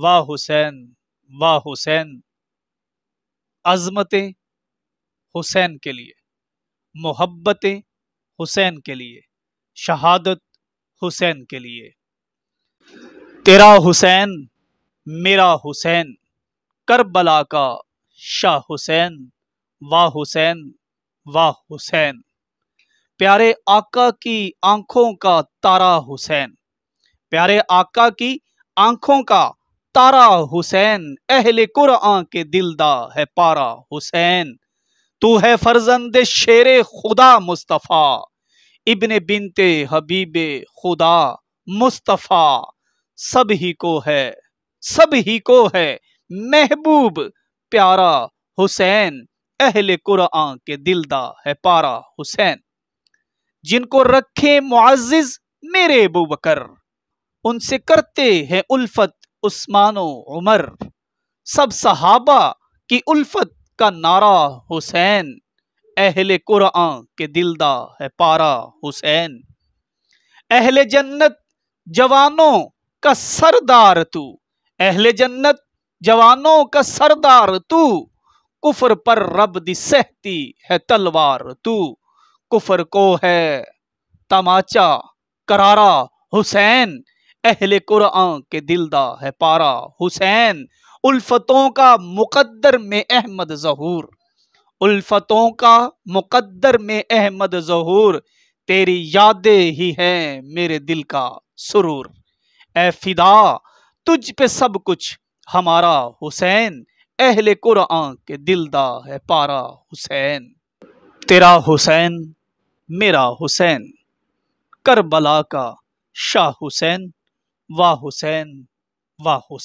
वाह हुसैन वाह हुसैन अजमतें हुसैन के लिए मोहब्बतें हुसैन के लिए शहादत हुसैन के लिए तेरा हुसैन मेरा हुसैन करबला का शाह हुसैन वाह हुसैन वाह हुसैन प्यारे आका की आंखों का तारा हुसैन प्यारे आका की आंखों का तारा हुसैन अहले कुरआ के दिलदा है पारा हुसैन तू है फर्जंद शेर खुदा मुस्तफ़ा इब्ने बिनते हबीबे खुदा मुस्तफ़ा सब ही को है सब ही को है महबूब प्यारा हुसैन अहले कुरआ के दिलदा है पारा हुसैन जिनको रखे मुआजिज मेरे बुबकर उनसे करते हैं उल्फत उस्मान उमर सब सहाबा की उल्फत का नारा हुसैन अहले कुरआ के दिलदा है पारा हुसैन अहले जन्नत जवानों का सरदार तू अहले जन्नत जवानों का सरदार तू कुफर पर रब दी सहती है तलवार तू कुफर को है तमाचा करारा हुसैन अहले कुरान के दिलदा है पारा हुसैन उल्फतों का मुकद्दर में अहमद जहूर उल्फतों का मुकद्दर में अहमद जहूर तेरी यादें ही हैं मेरे दिल का सुरूर ए फिदा तुझ पे सब कुछ हमारा हुसैन अहले कुरान के दिलदा है पारा हुसैन तेरा हुसैन मेरा हुसैन करबला का शाह हुसैन वाह हुसैन वाह हुसैन